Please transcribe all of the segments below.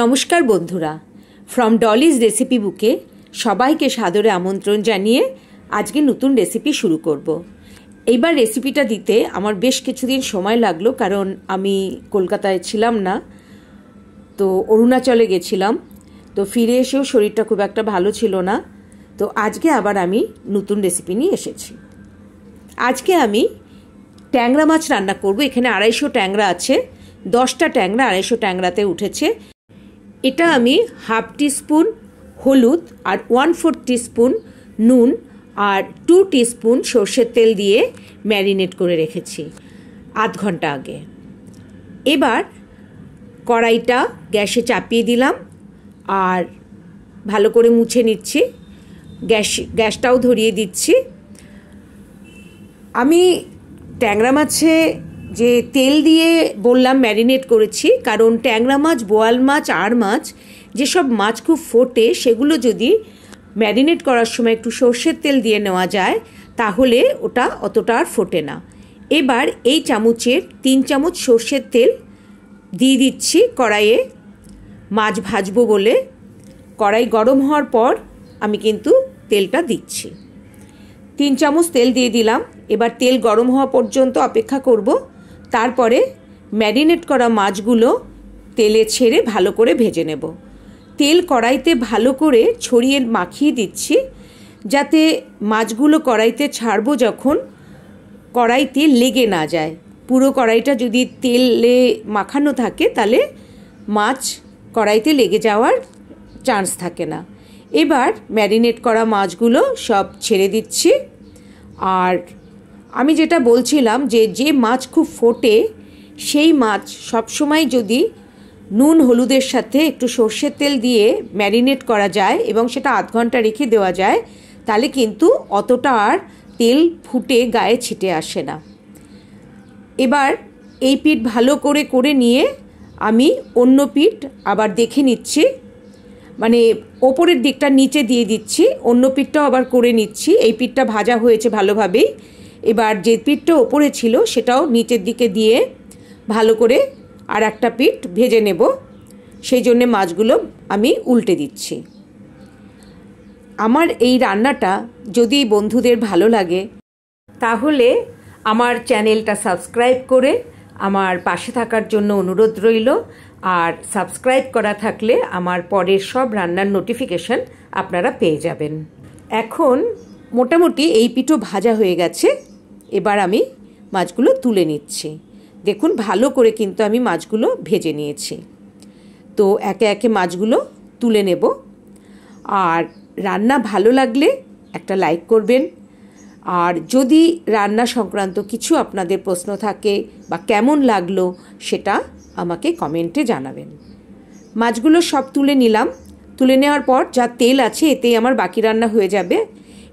নমস্কার বন্ধুরা from Dolly's recipe বুকে সবাইকে সাদরে আমন্ত্রণ জানিয়ে আজকে নতুন রেসিপি শুরু করব। এইবার রেসিপিটা দিতে আমার বেশ কিছুদিন সময় লাগলো কারণ আমি কলকাতায় ছিলাম না তো অরুণাচলে গেছিলাম তো ফিরে এসেও শরীরটা খুব একটা ভালো ছিল না তো আজকে আবার আমি নতুন রেসিপি নিয়ে এসেছি আজকে আমি ট্যাংরা মাছ রান্না করব এখানে আড়াইশো ট্যাংরা আছে দশটা ট্যাংরা আড়াইশো ট্যাংরাতে উঠেছে এটা আমি হাফ টিস্পুন হলুদ আর ওয়ান ফোর টিস্পুন নুন আর টু টিস্পুন সর্ষের তেল দিয়ে ম্যারিনেট করে রেখেছি আধ ঘন্টা আগে এবার কড়াইটা গ্যাসে চাপিয়ে দিলাম আর ভালো করে মুছে নিচ্ছি গ্যাস গ্যাসটাও ধরিয়ে দিচ্ছি আমি ট্যাংরা মাছে যে তেল দিয়ে বললাম ম্যারিনেট করেছি কারণ ট্যাংরা মাছ বোয়াল মাছ আর মাছ যেসব মাছ খুব ফোটে সেগুলো যদি ম্যারিনেট করার সময় একটু সর্ষের তেল দিয়ে নেওয়া যায় তাহলে ওটা অতটা আর ফোটে না এবার এই চামচের তিন চামচ সর্ষের তেল দিয়ে দিচ্ছি কড়াইয়ে মাছ ভাজবো বলে কড়াই গরম হওয়ার পর আমি কিন্তু তেলটা দিচ্ছি তিন চামচ তেল দিয়ে দিলাম এবার তেল গরম হওয়া পর্যন্ত অপেক্ষা করবো তারপরে ম্যারিনেট করা মাছগুলো তেলে ছেড়ে ভালো করে ভেজে নেব তেল কড়াইতে ভালো করে ছড়িয়ে মাখিয়ে দিচ্ছি যাতে মাছগুলো কড়াইতে ছাড়বো যখন কড়াইতে লেগে না যায় পুরো কড়াইটা যদি তেলে মাখানো থাকে তাহলে মাছ কড়াইতে লেগে যাওয়ার চান্স থাকে না এবার ম্যারিনেট করা মাছগুলো সব ছেড়ে দিচ্ছি আর আমি যেটা বলছিলাম যে যে মাছ খুব ফোটে সেই মাছ সবসময় যদি নুন হলুদের সাথে একটু সর্ষের তেল দিয়ে ম্যারিনেট করা যায় এবং সেটা আধ ঘন্টা রেখে দেওয়া যায় তাহলে কিন্তু অতটা আর তেল ফুটে গায়ে ছিটে আসে না এবার এই পিঠ ভালো করে করে নিয়ে আমি অন্য পিঠ আবার দেখে নিচ্ছি মানে ওপরের দিকটা নিচে দিয়ে দিচ্ছি অন্য পিঠটাও আবার করে নিচ্ছি এই পিঠটা ভাজা হয়েছে ভালোভাবেই এবার যে পিঠটা ওপরে ছিল সেটাও নিচের দিকে দিয়ে ভালো করে আর একটা পিঠ ভেজে নেব সেই জন্যে মাছগুলো আমি উল্টে দিচ্ছি আমার এই রান্নাটা যদি বন্ধুদের ভালো লাগে তাহলে আমার চ্যানেলটা সাবস্ক্রাইব করে আমার পাশে থাকার জন্য অনুরোধ রইল আর সাবস্ক্রাইব করা থাকলে আমার পরের সব রান্নার নোটিফিকেশন আপনারা পেয়ে যাবেন এখন মোটামুটি এই পিঠো ভাজা হয়ে গেছে এবার আমি মাছগুলো তুলে নিচ্ছি দেখুন ভালো করে কিন্তু আমি মাছগুলো ভেজে নিয়েছি তো একে একে মাছগুলো তুলে নেব আর রান্না ভালো লাগলে একটা লাইক করবেন আর যদি রান্না সংক্রান্ত কিছু আপনাদের প্রশ্ন থাকে বা কেমন লাগলো সেটা আমাকে কমেন্টে জানাবেন মাছগুলো সব তুলে নিলাম তুলে নেওয়ার পর যা তেল আছে এতেই আমার বাকি রান্না হয়ে যাবে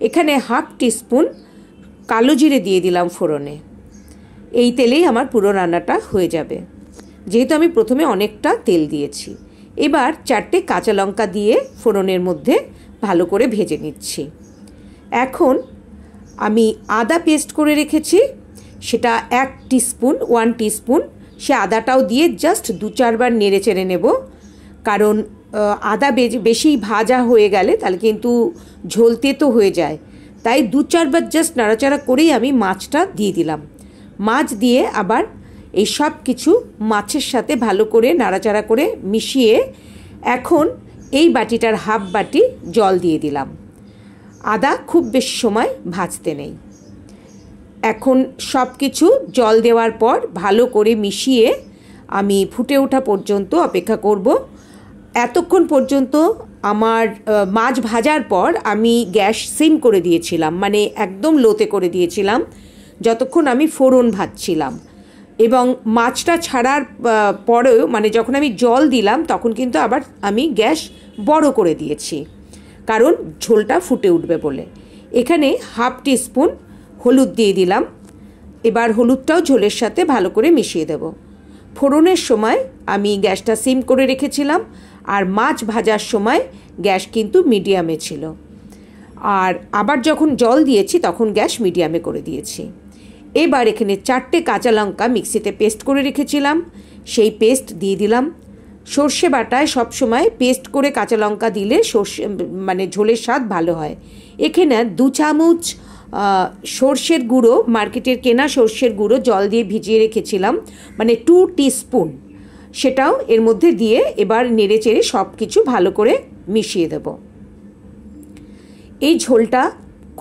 এখানে হাফ টিস্পুন কালো জিরে দিয়ে দিলাম ফোড়নে এই তেলেই আমার পুরো রান্নাটা হয়ে যাবে যেহেতু আমি প্রথমে অনেকটা তেল দিয়েছি এবার চারটে কাঁচা লঙ্কা দিয়ে ফোড়নের মধ্যে ভালো করে ভেজে নিচ্ছি এখন আমি আদা পেস্ট করে রেখেছি সেটা এক টিস্পুন ওয়ান টিস্পুন সে আদাটাও দিয়ে জাস্ট দু চারবার নেড়ে চেড়ে নেব কারণ আদা বেশি ভাজা হয়ে গেলে তাহলে কিন্তু ঝোলতে তো হয়ে যায় তাই দু চারবার জাস্ট নাড়াচাড়া করেই আমি মাছটা দিয়ে দিলাম মাছ দিয়ে আবার এই সব কিছু মাছের সাথে ভালো করে নাড়াচাড়া করে মিশিয়ে এখন এই বাটিটার হাফ বাটি জল দিয়ে দিলাম আদা খুব বেশি সময় ভাজতে নেই এখন সব কিছু জল দেওয়ার পর ভালো করে মিশিয়ে আমি ফুটে ওঠা পর্যন্ত অপেক্ষা করবো এতক্ষণ পর্যন্ত আমার মাছ ভাজার পর আমি গ্যাস সিম করে দিয়েছিলাম মানে একদম লোতে করে দিয়েছিলাম যতক্ষণ আমি ফোড়ন ভাজছিলাম এবং মাছটা ছাড়ার পরেও মানে যখন আমি জল দিলাম তখন কিন্তু আবার আমি গ্যাস বড় করে দিয়েছি কারণ ঝোলটা ফুটে উঠবে বলে এখানে হাফ টি স্পুন হলুদ দিয়ে দিলাম এবার হলুদটাও ঝোলের সাথে ভালো করে মিশিয়ে দেব ফোড়নের সময় আমি গ্যাসটা সিম করে রেখেছিলাম আর মাছ ভাজার সময় গ্যাস কিন্তু মিডিয়ামে ছিল আর আবার যখন জল দিয়েছি তখন গ্যাস মিডিয়ামে করে দিয়েছি এবার এখানে চারটে কাঁচা লঙ্কা মিক্সিতে পেস্ট করে রেখেছিলাম সেই পেস্ট দিয়ে দিলাম সর্ষে বাটায় সবসময় পেস্ট করে কাঁচা লঙ্কা দিলে সর্ষে মানে ঝোলের স্বাদ ভালো হয় এখানে দু চামচ সর্ষের গুঁড়ো মার্কেটের কেনা সর্ষের গুঁড়ো জল দিয়ে ভিজিয়ে রেখেছিলাম মানে টু টিস্পুন সেটাও এর মধ্যে দিয়ে এবার নেড়ে চেড়ে সব কিছু ভালো করে মিশিয়ে দেব এই ঝোলটা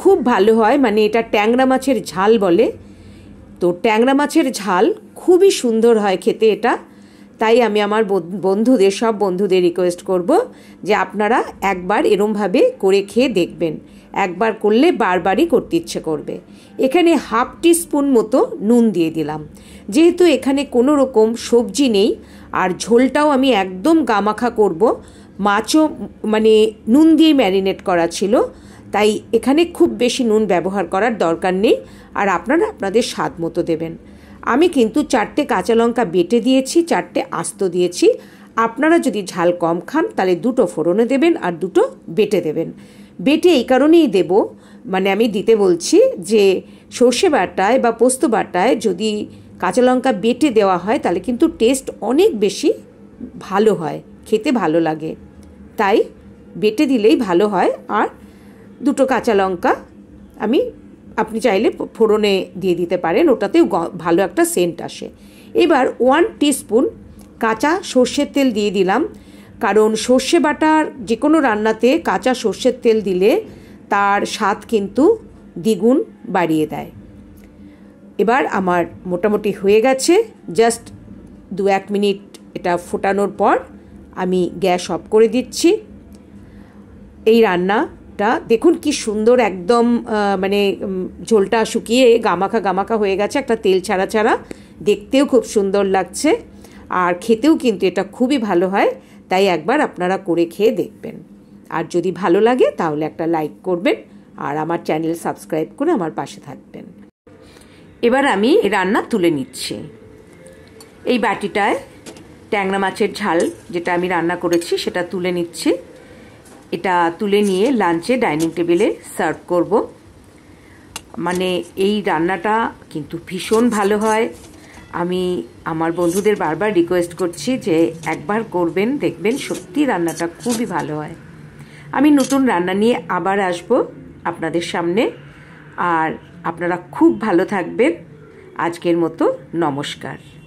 খুব ভালো হয় মানে এটা ট্যাংরা মাছের ঝাল বলে তো ট্যাংরা মাছের ঝাল খুবই সুন্দর হয় খেতে এটা তাই আমি আমার বন্ধুদের সব বন্ধুদের রিকোয়েস্ট করব যে আপনারা একবার এরমভাবে করে খেয়ে দেখবেন একবার করলে বারবারই করতে ইচ্ছে করবে এখানে হাফ টি স্পুন মতো নুন দিয়ে দিলাম যেহেতু এখানে কোনো রকম সবজি নেই আর ঝোলটাও আমি একদম গামাখা করব মাছও মানে নুন দিয়ে ম্যারিনেট করা ছিল তাই এখানে খুব বেশি নুন ব্যবহার করার দরকার নেই আর আপনারা আপনাদের স্বাদ মতো দেবেন আমি কিন্তু চারটে কাঁচা লঙ্কা বেটে দিয়েছি চারটে আস্ত দিয়েছি আপনারা যদি ঝাল কম খান তাহলে দুটো ফোড়নে দেবেন আর দুটো বেটে দেবেন বেটে এই কারণেই দেব মানে আমি দিতে বলছি যে সর্ষে বাটায় বা পোস্ত বাটায় যদি কাঁচা লঙ্কা বেটে দেওয়া হয় তাহলে কিন্তু টেস্ট অনেক বেশি ভালো হয় খেতে ভালো লাগে তাই বেটে দিলেই ভালো হয় আর দুটো কাঁচা লঙ্কা আমি আপনি চাইলে ফোড়নে দিয়ে দিতে পারেন ওটাতেও ভালো একটা সেন্ট আসে এবার ওয়ান টিস্পুন কাঁচা সর্ষের তেল দিয়ে দিলাম কারণ সর্ষে বাটার যে কোনো রান্নাতে কাঁচা সর্ষের তেল দিলে তার স্বাদ কিন্তু দ্বিগুণ বাড়িয়ে দেয় এবার আমার মোটামুটি হয়ে গেছে জাস্ট দু এক মিনিট এটা ফোটানোর পর আমি গ্যাস অফ করে দিচ্ছি এই রান্না টা দেখুন কি সুন্দর একদম মানে ঝোলটা শুকিয়ে গামাখা গামাখা হয়ে গেছে একটা তেল ছাড়া ছাড়া দেখতেও খুব সুন্দর লাগছে আর খেতেও কিন্তু এটা খুবই ভালো হয় তাই একবার আপনারা করে খেয়ে দেখবেন আর যদি ভালো লাগে তাহলে একটা লাইক করবেন আর আমার চ্যানেল সাবস্ক্রাইব করে আমার পাশে থাকবেন এবার আমি রান্না তুলে নিচ্ছি এই বাটিটায় ট্যাংরা মাছের ঝাল যেটা আমি রান্না করেছি সেটা তুলে নিচ্ছি এটা তুলে নিয়ে লাঞ্চে ডাইনিং টেবিলে সার্ভ করব মানে এই রান্নাটা কিন্তু ভীষণ ভালো হয় আমি আমার বন্ধুদের বারবার রিকোয়েস্ট করছি যে একবার করবেন দেখবেন সত্যি রান্নাটা খুবই ভালো হয় আমি নতুন রান্না নিয়ে আবার আসব আপনাদের সামনে আর আপনারা খুব ভালো থাকবেন আজকের মতো নমস্কার